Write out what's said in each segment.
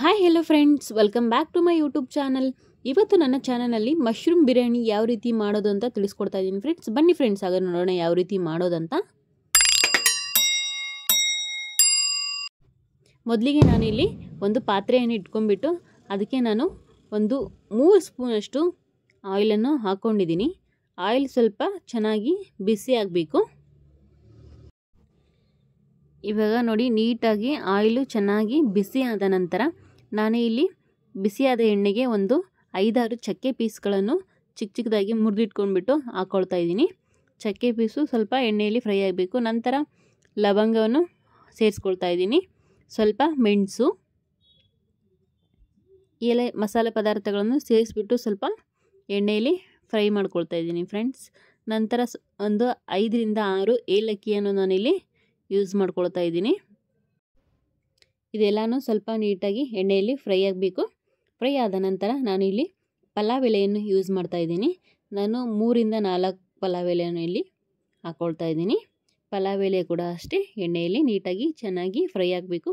hi hello friends welcome back to my YouTube channel ಇವತ್ತು ನನ್ನ ಚಾನಲಲ್ಲಿ ಮಶ್ರೂಮ್ ಬಿರಿಯಾನಿ ಯಾವ ರೀತಿ ಮಾಡೋದು ಅಂತ ತಿಳಿಸ್ಕೊಡ್ತಾ ಇದ್ದೀನಿ ಫ್ರೆಂಡ್ಸ್ ಬನ್ನಿ ಫ್ರೆಂಡ್ಸ್ ಆಗ ನೋಡೋಣ ಯಾವ ರೀತಿ ಮಾಡೋದಂತ ಮೊದಲಿಗೆ ನಾನಿಲ್ಲಿ ಒಂದು ಪಾತ್ರೆಯನ್ನು ಇಟ್ಕೊಂಡ್ಬಿಟ್ಟು ಅದಕ್ಕೆ ನಾನು ಒಂದು ಮೂರು ಸ್ಪೂನಷ್ಟು ಆಯಿಲನ್ನು ಹಾಕ್ಕೊಂಡಿದ್ದೀನಿ ಆಯಿಲ್ ಸ್ವಲ್ಪ ಚೆನ್ನಾಗಿ ಬಿಸಿ ಆಗಬೇಕು ಇವಾಗ ನೋಡಿ ನೀಟಾಗಿ ಆಯಿಲು ಚೆನ್ನಾಗಿ ಬಿಸಿ ಆದ ನಂತರ ನಾನು ಇಲ್ಲಿ ಬಿಸಿಯಾದ ಎಣ್ಣೆಗೆ ಒಂದು ಐದಾರು ಚಕ್ಕೆ ಪೀಸ್ಗಳನ್ನು ಚಿಕ್ಕ ಚಿಕ್ಕದಾಗಿ ಮುರಿದಿಟ್ಕೊಂಡ್ಬಿಟ್ಟು ಹಾಕ್ಕೊಳ್ತಾ ಇದ್ದೀನಿ ಚಕ್ಕೆ ಪೀಸು ಸ್ವಲ್ಪ ಎಣ್ಣೆಯಲ್ಲಿ ಫ್ರೈ ಆಗಬೇಕು ನಂತರ ಲವಂಗವನ್ನು ಸೇರಿಸ್ಕೊಳ್ತಾ ಇದ್ದೀನಿ ಸ್ವಲ್ಪ ಮೆಣಸು ಎಲೆ ಮಸಾಲೆ ಪದಾರ್ಥಗಳನ್ನು ಸೇರಿಸ್ಬಿಟ್ಟು ಸ್ವಲ್ಪ ಎಣ್ಣೆಯಲ್ಲಿ ಫ್ರೈ ಮಾಡ್ಕೊಳ್ತಾ ಇದ್ದೀನಿ ಫ್ರೆಂಡ್ಸ್ ನಂತರ ಒಂದು ಐದರಿಂದ ಆರು ಏಲಕ್ಕಿಯನ್ನು ನಾನಿಲ್ಲಿ ಯೂಸ್ ಮಾಡ್ಕೊಳ್ತಾ ಇದ್ದೀನಿ ಇದೆಲ್ಲನೂ ಸ್ವಲ್ಪ ನೀಟಾಗಿ ಎಣ್ಣೆಯಲ್ಲಿ ಫ್ರೈ ಆಗಬೇಕು ಫ್ರೈ ಆದ ನಂತರ ನಾನಿಲ್ಲಿ ಪಲಾವ್ ಎಲೆಯನ್ನು ಯೂಸ್ ಮಾಡ್ತಾ ಇದ್ದೀನಿ ನಾನು ಮೂರಿಂದ ನಾಲ್ಕು ಪಲಾವ್ ಎಲೆಯನ್ನು ಇಲ್ಲಿ ಹಾಕ್ಕೊಳ್ತಾ ಇದ್ದೀನಿ ಪಲಾವ್ ಎಲೆ ಕೂಡ ಅಷ್ಟೇ ಎಣ್ಣೆಯಲ್ಲಿ ನೀಟಾಗಿ ಚೆನ್ನಾಗಿ ಫ್ರೈ ಆಗಬೇಕು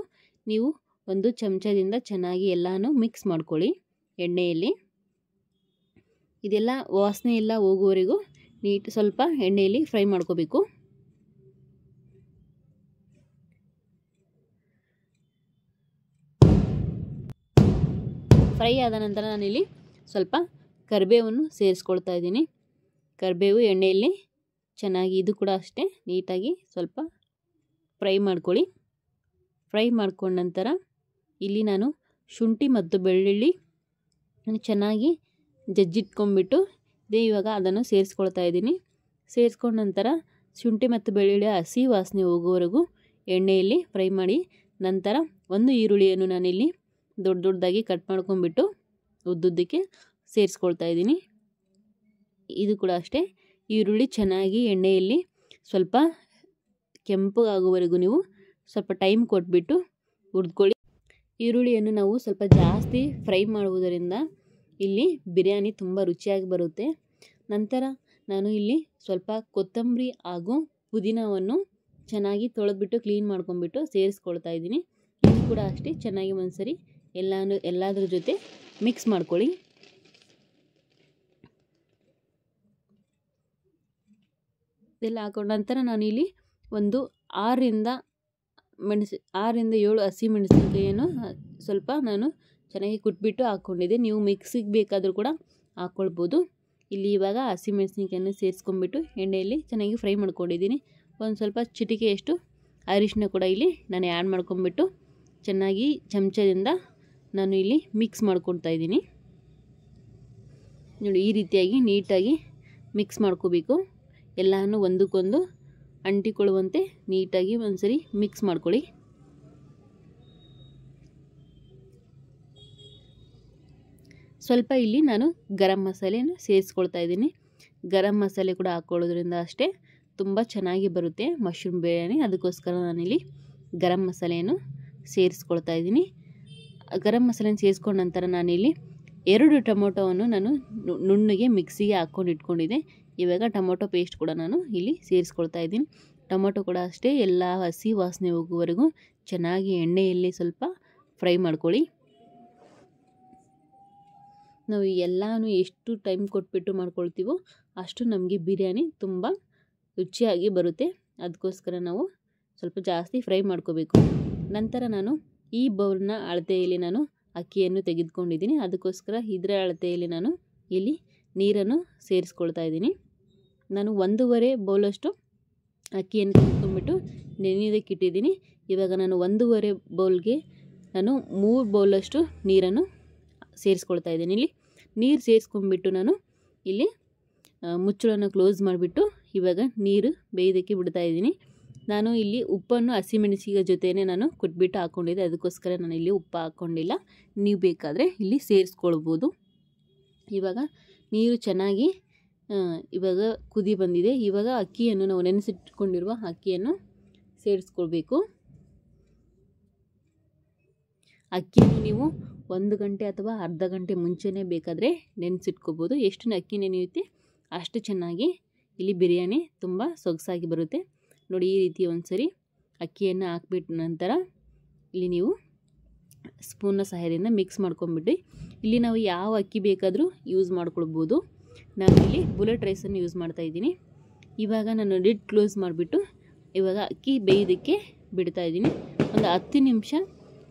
ನೀವು ಒಂದು ಚಮಚದಿಂದ ಚೆನ್ನಾಗಿ ಎಲ್ಲನೂ ಮಿಕ್ಸ್ ಮಾಡ್ಕೊಳ್ಳಿ ಎಣ್ಣೆಯಲ್ಲಿ ಇದೆಲ್ಲ ವಾಸನೆ ಎಲ್ಲ ಹೋಗುವವರೆಗೂ ನೀಟ್ ಸ್ವಲ್ಪ ಎಣ್ಣೆಯಲ್ಲಿ ಫ್ರೈ ಮಾಡ್ಕೋಬೇಕು ಫ್ರೈ ಆದ ನಂತರ ನಾನಿಲ್ಲಿ ಸ್ವಲ್ಪ ಕರಿಬೇವನ್ನು ಸೇರಿಸ್ಕೊಳ್ತಾ ಇದ್ದೀನಿ ಕರಿಬೇವು ಎಣ್ಣೆಯಲ್ಲಿ ಚೆನ್ನಾಗಿ ಇದು ಕೂಡ ಅಷ್ಟೇ ನೀಟಾಗಿ ಸ್ವಲ್ಪ ಫ್ರೈ ಮಾಡ್ಕೊಳ್ಳಿ ಫ್ರೈ ಮಾಡ್ಕೊಂಡ ನಂತರ ಇಲ್ಲಿ ನಾನು ಶುಂಠಿ ಮತ್ತು ಬೆಳ್ಳುಳ್ಳಿ ನಾನು ಚೆನ್ನಾಗಿ ಜಜ್ಜಿಟ್ಕೊಂಡ್ಬಿಟ್ಟು ಇದೇ ಇವಾಗ ಅದನ್ನು ಸೇರಿಸ್ಕೊಳ್ತಾ ಇದ್ದೀನಿ ಸೇರಿಸ್ಕೊಂಡ ನಂತರ ಶುಂಠಿ ಮತ್ತು ಬೆಳ್ಳುಳ್ಳಿ ಹಸಿ ವಾಸನೆ ಹೋಗುವವರೆಗೂ ಎಣ್ಣೆಯಲ್ಲಿ ಫ್ರೈ ಮಾಡಿ ನಂತರ ಒಂದು ಈರುಳ್ಳಿಯನ್ನು ನಾನಿಲ್ಲಿ ದೊಡ್ಡ ದೊಡ್ಡದಾಗಿ ಕಟ್ ಮಾಡ್ಕೊಂಬಿಟ್ಟು ಉದ್ದುದ್ದಕ್ಕೆ ಸೇರಿಸ್ಕೊಳ್ತಾ ಇದ್ದೀನಿ ಇದು ಕೂಡ ಅಷ್ಟೇ ಈರುಳ್ಳಿ ಚೆನ್ನಾಗಿ ಎಣ್ಣೆಯಲ್ಲಿ ಸ್ವಲ್ಪ ಕೆಂಪು ಆಗುವವರೆಗೂ ನೀವು ಸ್ವಲ್ಪ ಟೈಮ್ ಕೊಟ್ಬಿಟ್ಟು ಹುರಿದ್ಕೊಳ್ಳಿ ಈರುಳ್ಳಿಯನ್ನು ನಾವು ಸ್ವಲ್ಪ ಜಾಸ್ತಿ ಫ್ರೈ ಮಾಡುವುದರಿಂದ ಇಲ್ಲಿ ಬಿರಿಯಾನಿ ತುಂಬ ರುಚಿಯಾಗಿ ಬರುತ್ತೆ ನಂತರ ನಾನು ಇಲ್ಲಿ ಸ್ವಲ್ಪ ಕೊತ್ತಂಬರಿ ಹಾಗೂ ಪುದೀನವನ್ನು ಚೆನ್ನಾಗಿ ತೊಳೆದ್ಬಿಟ್ಟು ಕ್ಲೀನ್ ಮಾಡ್ಕೊಂಬಿಟ್ಟು ಸೇರಿಸ್ಕೊಳ್ತಾ ಇದ್ದೀನಿ ಇದು ಕೂಡ ಅಷ್ಟೇ ಚೆನ್ನಾಗಿ ಒಂದ್ಸರಿ ಎಲ್ಲಾನು ಎಲ್ಲದ್ರ ಜೊತೆ ಮಿಕ್ಸ್ ಮಾಡ್ಕೊಳ್ಳಿ ಇದೆಲ್ಲ ಹಾಕೊಂಡ ನಂತರ ನಾನಿಲ್ಲಿ ಒಂದು ಆರರಿಂದ ಮೆಣಸು ಆರರಿಂದ ಏಳು ಹಸಿ ಮೆಣಸಿನಕಾಯಿಯನ್ನು ಸ್ವಲ್ಪ ನಾನು ಚೆನ್ನಾಗಿ ಕುಟ್ಬಿಟ್ಟು ಹಾಕ್ಕೊಂಡಿದ್ದೆ ನೀವು ಮಿಕ್ಸಿಗೆ ಬೇಕಾದರೂ ಕೂಡ ಹಾಕ್ಕೊಳ್ಬೋದು ಇಲ್ಲಿ ಇವಾಗ ಹಸಿ ಮೆಣಸಿನಕಾಯನ್ನು ಸೇರಿಸ್ಕೊಂಡ್ಬಿಟ್ಟು ಎಣ್ಣೆಯಲ್ಲಿ ಚೆನ್ನಾಗಿ ಫ್ರೈ ಮಾಡ್ಕೊಂಡಿದ್ದೀನಿ ಒಂದು ಸ್ವಲ್ಪ ಚಿಟಿಕೆಯಷ್ಟು ಅರಿಶಿನ ಕೂಡ ಇಲ್ಲಿ ನಾನು ಆ್ಯಡ್ ಮಾಡ್ಕೊಂಡ್ಬಿಟ್ಟು ಚೆನ್ನಾಗಿ ಚಮಚದಿಂದ ನಾನು ಇಲ್ಲಿ ಮಿಕ್ಸ್ ಮಾಡ್ಕೊಳ್ತಾ ಇದ್ದೀನಿ ನೋಡಿ ಈ ರೀತಿಯಾಗಿ ನೀಟಾಗಿ ಮಿಕ್ಸ್ ಮಾಡ್ಕೋಬೇಕು ಎಲ್ಲನೂ ಒಂದಕ್ಕೊಂದು ಅಂಟಿಕೊಳ್ಳುವಂತೆ ನೀಟಾಗಿ ಒಂದ್ಸರಿ ಮಿಕ್ಸ್ ಮಾಡ್ಕೊಳ್ಳಿ ಸ್ವಲ್ಪ ಇಲ್ಲಿ ನಾನು ಗರಂ ಮಸಾಲೆಯನ್ನು ಸೇರಿಸ್ಕೊಳ್ತಾ ಇದ್ದೀನಿ ಗರಂ ಮಸಾಲೆ ಕೂಡ ಹಾಕ್ಕೊಳ್ಳೋದ್ರಿಂದ ಅಷ್ಟೇ ತುಂಬ ಚೆನ್ನಾಗಿ ಬರುತ್ತೆ ಮಶ್ರೂಮ್ ಬಿರಿಯಾನಿ ಅದಕ್ಕೋಸ್ಕರ ನಾನಿಲ್ಲಿ ಗರಂ ಮಸಾಲೆಯನ್ನು ಸೇರಿಸ್ಕೊಳ್ತಾ ಇದ್ದೀನಿ ಗರಂ ಮಸಾಲೆನ ಸೇರಿಸ್ಕೊಂಡ ನಂತರ ನಾನಿಲ್ಲಿ ಎರಡು ಟೊಮೊಟೊವನ್ನು ನಾನು ನುಣ್ಣಗೆ ಮಿಕ್ಸಿಗೆ ಹಾಕ್ಕೊಂಡು ಇಟ್ಕೊಂಡಿದ್ದೆ ಇವಾಗ ಟೊಮೊಟೊ ಪೇಸ್ಟ್ ಕೂಡ ನಾನು ಇಲ್ಲಿ ಸೇರಿಸ್ಕೊಳ್ತಾ ಇದ್ದೀನಿ ಟೊಮೊಟೊ ಕೂಡ ಅಷ್ಟೇ ಎಲ್ಲ ಹಸಿ ವಾಸನೆ ಹೋಗುವವರೆಗೂ ಚೆನ್ನಾಗಿ ಎಣ್ಣೆಯಲ್ಲಿ ಸ್ವಲ್ಪ ಫ್ರೈ ಮಾಡ್ಕೊಳ್ಳಿ ನಾವು ಎಲ್ಲನೂ ಎಷ್ಟು ಟೈಮ್ ಕೊಟ್ಬಿಟ್ಟು ಮಾಡ್ಕೊಳ್ತೀವೋ ಅಷ್ಟು ನಮಗೆ ಬಿರಿಯಾನಿ ತುಂಬ ರುಚಿಯಾಗಿ ಬರುತ್ತೆ ಅದಕ್ಕೋಸ್ಕರ ನಾವು ಸ್ವಲ್ಪ ಜಾಸ್ತಿ ಫ್ರೈ ಮಾಡ್ಕೋಬೇಕು ನಂತರ ನಾನು ಈ ಬೌಲ್ನ ಅಳತೆಯಲ್ಲಿ ನಾನು ಅಕ್ಕಿಯನ್ನು ತೆಗೆದುಕೊಂಡಿದ್ದೀನಿ ಅದಕ್ಕೋಸ್ಕರ ಇದರ ಅಳತೆಯಲ್ಲಿ ನಾನು ಇಲ್ಲಿ ನೀರನ್ನು ಸೇರಿಸ್ಕೊಳ್ತಾ ಇದ್ದೀನಿ ನಾನು ಒಂದೂವರೆ ಬೌಲಷ್ಟು ಅಕ್ಕಿಯನ್ನು ತೆಗೆದುಕೊಂಡ್ಬಿಟ್ಟು ನೆನೆಯೋದಕ್ಕೆ ಇಟ್ಟಿದ್ದೀನಿ ಇವಾಗ ನಾನು ಒಂದೂವರೆ ಬೌಲ್ಗೆ ನಾನು ಮೂರು ಬೌಲಷ್ಟು ನೀರನ್ನು ಸೇರಿಸ್ಕೊಳ್ತಾ ಇದ್ದೀನಿ ಇಲ್ಲಿ ನೀರು ಸೇರಿಸ್ಕೊಂಡ್ಬಿಟ್ಟು ನಾನು ಇಲ್ಲಿ ಮುಚ್ಚಳನ್ನು ಕ್ಲೋಸ್ ಮಾಡಿಬಿಟ್ಟು ಇವಾಗ ನೀರು ಬೇಯೋದಕ್ಕೆ ಬಿಡ್ತಾ ಇದ್ದೀನಿ ನಾನು ಇಲ್ಲಿ ಉಪ್ಪನ್ನು ಹಸಿಮೆಣಸಿಗೆ ಜೊತೆಯೇ ನಾನು ಕೊಟ್ಬಿಟ್ಟು ಹಾಕ್ಕೊಂಡಿದ್ದೆ ಅದಕ್ಕೋಸ್ಕರ ನಾನು ಇಲ್ಲಿ ಉಪ್ಪು ಹಾಕ್ಕೊಂಡಿಲ್ಲ ನೀವು ಬೇಕಾದರೆ ಇಲ್ಲಿ ಸೇರಿಸ್ಕೊಳ್ಬೋದು ಇವಾಗ ನೀರು ಚೆನ್ನಾಗಿ ಇವಾಗ ಕುದಿ ಬಂದಿದೆ ಇವಾಗ ಅಕ್ಕಿಯನ್ನು ನಾವು ನೆನೆಸಿಟ್ಕೊಂಡಿರುವ ಅಕ್ಕಿಯನ್ನು ಸೇರಿಸ್ಕೊಳ್ಬೇಕು ಅಕ್ಕಿಯನ್ನು ನೀವು ಒಂದು ಗಂಟೆ ಅಥವಾ ಅರ್ಧ ಗಂಟೆ ಮುಂಚೆನೇ ಬೇಕಾದರೆ ನೆನೆಸಿಟ್ಕೋಬೋದು ಎಷ್ಟು ಅಕ್ಕಿ ನೆನೆಯುತ್ತೆ ಅಷ್ಟು ಚೆನ್ನಾಗಿ ಇಲ್ಲಿ ಬಿರಿಯಾನಿ ತುಂಬ ಸೊಗಸಾಗಿ ಬರುತ್ತೆ ನೋಡಿ ಈ ರೀತಿ ಒಂದು ಸರಿ ಅಕ್ಕಿಯನ್ನು ಹಾಕ್ಬಿಟ್ಟ ನಂತರ ಇಲ್ಲಿ ನೀವು ಸ್ಪೂನ್ನ ಸಹಾಯದಿಂದ ಮಿಕ್ಸ್ ಮಾಡ್ಕೊಂಬಿಟ್ಟು ಇಲ್ಲಿ ನಾವು ಯಾವ ಅಕ್ಕಿ ಬೇಕಾದರೂ ಯೂಸ್ ಮಾಡ್ಕೊಳ್ಬೋದು ನಾನಿಲ್ಲಿ ಬುಲೆಟ್ ರೈಸನ್ನು ಯೂಸ್ ಮಾಡ್ತಾ ಇದ್ದೀನಿ ಇವಾಗ ನಾನು ಲಿಡ್ ಕ್ಲೋಸ್ ಮಾಡಿಬಿಟ್ಟು ಇವಾಗ ಅಕ್ಕಿ ಬೇಯೋದಕ್ಕೆ ಬಿಡ್ತಾ ಇದ್ದೀನಿ ಒಂದು ಹತ್ತು ನಿಮಿಷ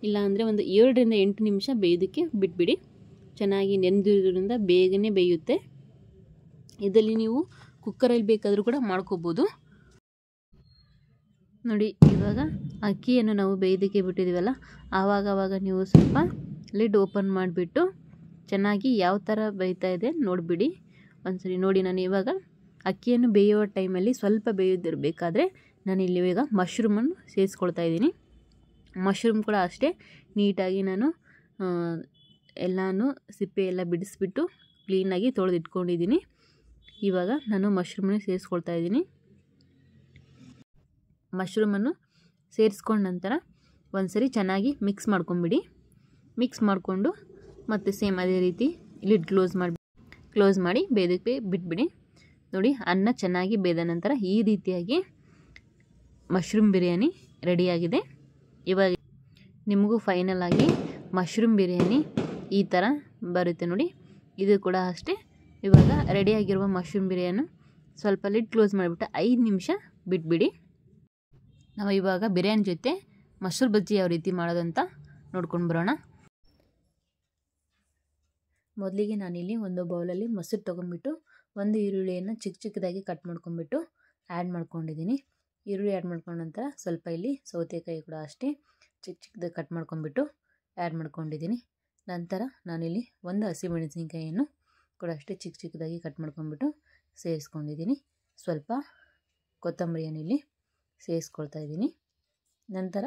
ಇಲ್ಲಾಂದರೆ ಒಂದು ಎರಡರಿಂದ ಎಂಟು ನಿಮಿಷ ಬೇಯೋದಕ್ಕೆ ಬಿಟ್ಬಿಡಿ ಚೆನ್ನಾಗಿ ನೆನೆದಿರೋದ್ರಿಂದ ಬೇಗನೆ ಬೇಯುತ್ತೆ ಇದರಲ್ಲಿ ನೀವು ಕುಕ್ಕರಲ್ಲಿ ಬೇಕಾದರೂ ಕೂಡ ಮಾಡ್ಕೋಬೋದು ನೋಡಿ ಇವಾಗ ಅಕ್ಕಿಯನ್ನು ನಾವು ಬೇಯ್ದಕ್ಕೆ ಬಿಟ್ಟಿದ್ದೀವಲ್ಲ ಆವಾಗ ನೀವು ಸ್ವಲ್ಪ ಲಿಡ್ ಓಪನ್ ಮಾಡಿಬಿಟ್ಟು ಚೆನ್ನಾಗಿ ಯಾವ ಥರ ಬೇಯ್ತಾ ಇದೆ ನೋಡಿಬಿಡಿ ಒಂದ್ಸರಿ ನೋಡಿ ನಾನು ಇವಾಗ ಅಕ್ಕಿಯನ್ನು ಬೇಯುವ ಟೈಮಲ್ಲಿ ಸ್ವಲ್ಪ ಬೇಯೋದಿರಬೇಕಾದ್ರೆ ನಾನು ಇಲ್ಲಿ ಇವಾಗ ಮಶ್ರೂಮನ್ನು ಸೇರಿಸ್ಕೊಳ್ತಾ ಇದ್ದೀನಿ ಮಶ್ರೂಮ್ ಕೂಡ ಅಷ್ಟೇ ನೀಟಾಗಿ ನಾನು ಎಲ್ಲನೂ ಸಿಪ್ಪೆ ಎಲ್ಲ ಬಿಡಿಸ್ಬಿಟ್ಟು ಕ್ಲೀನಾಗಿ ತೊಳೆದಿಟ್ಕೊಂಡಿದ್ದೀನಿ ಇವಾಗ ನಾನು ಮಶ್ರೂಮನ್ನು ಸೇರಿಸ್ಕೊಳ್ತಾ ಇದ್ದೀನಿ ಮಶ್ರೂಮನ್ನು ಸೇರಿಸ್ಕೊಂಡ ನಂತರ ಒಂದು ಸರಿ ಚೆನ್ನಾಗಿ ಮಿಕ್ಸ್ ಮಾಡ್ಕೊಂಬಿಡಿ ಮಿಕ್ಸ್ ಮಾಡಿಕೊಂಡು ಮತ್ತು ಸೇಮ್ ಅದೇ ರೀತಿ ಲಿಡ್ ಕ್ಲೋಸ್ ಮಾಡಿ ಕ್ಲೋಸ್ ಮಾಡಿ ಬೇದಕ್ಕೆ ಬಿಟ್ಬಿಡಿ ನೋಡಿ ಅನ್ನ ಚೆನ್ನಾಗಿ ಬೇದ ನಂತರ ಈ ರೀತಿಯಾಗಿ ಮಶ್ರೂಮ್ ಬಿರಿಯಾನಿ ರೆಡಿಯಾಗಿದೆ ಇವಾಗ ನಿಮಗೂ ಫೈನಲ್ ಆಗಿ ಮಶ್ರೂಮ್ ಬಿರಿಯಾನಿ ಈ ಥರ ಬರುತ್ತೆ ನೋಡಿ ಇದು ಕೂಡ ಅಷ್ಟೇ ಇವಾಗ ರೆಡಿಯಾಗಿರುವ ಮಶ್ರೂಮ್ ಬಿರಿಯಾನಿ ಸ್ವಲ್ಪ ಲಿಡ್ ಕ್ಲೋಸ್ ಮಾಡಿಬಿಟ್ಟು ಐದು ನಿಮಿಷ ಬಿಟ್ಬಿಡಿ ನಾವು ಇವಾಗ ಬಿರಿಯಾನಿ ಜೊತೆ ಮೊಸರು ಬಜ್ಜಿ ಯಾವ ರೀತಿ ಮಾಡೋದಂತ ನೋಡ್ಕೊಂಡು ಬರೋಣ ಮೊದಲಿಗೆ ನಾನಿಲ್ಲಿ ಒಂದು ಬೌಲಲ್ಲಿ ಮೊಸರು ತೊಗೊಂಬಿಟ್ಟು ಒಂದು ಈರುಳ್ಳಿಯನ್ನು ಚಿಕ್ಕ ಚಿಕ್ಕದಾಗಿ ಕಟ್ ಮಾಡ್ಕೊಂಡ್ಬಿಟ್ಟು ಆ್ಯಡ್ ಮಾಡ್ಕೊಂಡಿದ್ದೀನಿ ಈರುಳ್ಳಿ ಆ್ಯಡ್ ಮಾಡ್ಕೊಂಡ ನಂತರ ಸ್ವಲ್ಪ ಇಲ್ಲಿ ಸೌತೆಕಾಯಿ ಕೂಡ ಅಷ್ಟೇ ಚಿಕ್ಕ ಚಿಕ್ಕದಾಗಿ ಕಟ್ ಮಾಡ್ಕೊಂಬಿಟ್ಟು ಆ್ಯಡ್ ಮಾಡ್ಕೊಂಡಿದ್ದೀನಿ ನಂತರ ನಾನಿಲ್ಲಿ ಒಂದು ಹಸಿಮೆಣಸಿನಕಾಯಿಯನ್ನು ಕೂಡ ಅಷ್ಟೇ ಚಿಕ್ಕ ಚಿಕ್ಕದಾಗಿ ಕಟ್ ಮಾಡ್ಕೊಂಬಿಟ್ಟು ಸೇರಿಸ್ಕೊಂಡಿದ್ದೀನಿ ಸ್ವಲ್ಪ ಕೊತ್ತಂಬರಿಯನ್ನು ಇಲ್ಲಿ ಸೇರಿಸ್ಕೊಳ್ತಾ ಇದ್ದೀನಿ ನಂತರ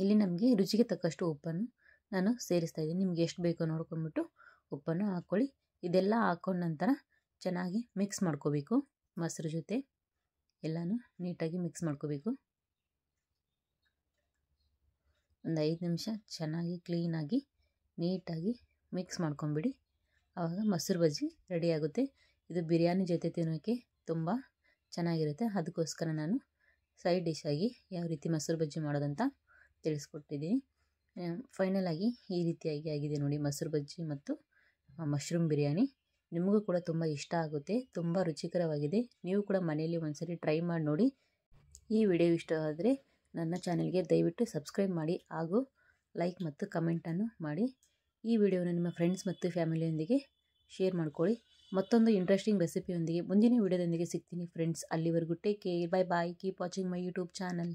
ಇಲ್ಲಿ ನಮಗೆ ರುಚಿಗೆ ತಕ್ಕಷ್ಟು ಉಪ್ಪನ್ನು ನಾನು ಸೇರಿಸ್ತಾ ಇದ್ದೀನಿ ನಿಮಗೆ ಎಷ್ಟು ಬೇಕೋ ನೋಡ್ಕೊಂಡ್ಬಿಟ್ಟು ಉಪ್ಪನ್ನು ಹಾಕ್ಕೊಳ್ಳಿ ಇದೆಲ್ಲ ಹಾಕ್ಕೊಂಡ ನಂತರ ಚೆನ್ನಾಗಿ ಮಿಕ್ಸ್ ಮಾಡ್ಕೋಬೇಕು ಮೊಸರು ಜೊತೆ ಎಲ್ಲನೂ ನೀಟಾಗಿ ಮಿಕ್ಸ್ ಮಾಡ್ಕೋಬೇಕು ಒಂದು ಐದು ನಿಮಿಷ ಚೆನ್ನಾಗಿ ಕ್ಲೀನಾಗಿ ನೀಟಾಗಿ ಮಿಕ್ಸ್ ಮಾಡ್ಕೊಂಬಿಡಿ ಆವಾಗ ಮೊಸರು ಬಜ್ಜಿ ರೆಡಿಯಾಗುತ್ತೆ ಇದು ಬಿರಿಯಾನಿ ಜೊತೆ ತಿನ್ನೋಕ್ಕೆ ತುಂಬ ಚೆನ್ನಾಗಿರುತ್ತೆ ಅದಕ್ಕೋಸ್ಕರ ನಾನು ಸೈಡ್ ಡಿಶ್ ಆಗಿ ಯಾವ ರೀತಿ ಮೊಸರು ಬಜ್ಜಿ ಮಾಡೋದಂತ ತಿಳಿಸ್ಕೊಟ್ಟಿದ್ದೀನಿ ಫೈನಲ್ ಆಗಿ ಈ ರೀತಿಯಾಗಿ ಆಗಿದೆ ನೋಡಿ ಮೊಸರು ಬಜ್ಜಿ ಮತ್ತು ಮಶ್ರೂಮ್ ಬಿರಿಯಾನಿ ನಿಮಗೂ ಕೂಡ ತುಂಬ ಇಷ್ಟ ಆಗುತ್ತೆ ತುಂಬ ರುಚಿಕರವಾಗಿದೆ ನೀವು ಕೂಡ ಮನೆಯಲ್ಲಿ ಒಂದ್ಸರಿ ಟ್ರೈ ಮಾಡಿ ನೋಡಿ ಈ ವಿಡಿಯೋ ಇಷ್ಟ ಆದರೆ ನನ್ನ ಚಾನೆಲ್ಗೆ ದಯವಿಟ್ಟು ಸಬ್ಸ್ಕ್ರೈಬ್ ಮಾಡಿ ಹಾಗೂ ಲೈಕ್ ಮತ್ತು ಕಮೆಂಟನ್ನು ಮಾಡಿ ಈ ವಿಡಿಯೋನ ನಿಮ್ಮ ಫ್ರೆಂಡ್ಸ್ ಮತ್ತು ಫ್ಯಾಮಿಲಿಯೊಂದಿಗೆ ಶೇರ್ ಮಾಡಿಕೊಳ್ಳಿ ಮತ್ತೊಂದು ಇಂಟ್ರೆಸ್ಟಿಂಗ್ ರೆಸಿಪಿಯೊಂದಿಗೆ ಮುಂದಿನ ವಿಡಿಯೋದೊಂದಿಗೆ ಸಿಗ್ತೀನಿ ಫ್ರೆಂಡ್ಸ್ ಅಲ್ಲಿವರೆಗೂ take care bye bye keep watching my YouTube channel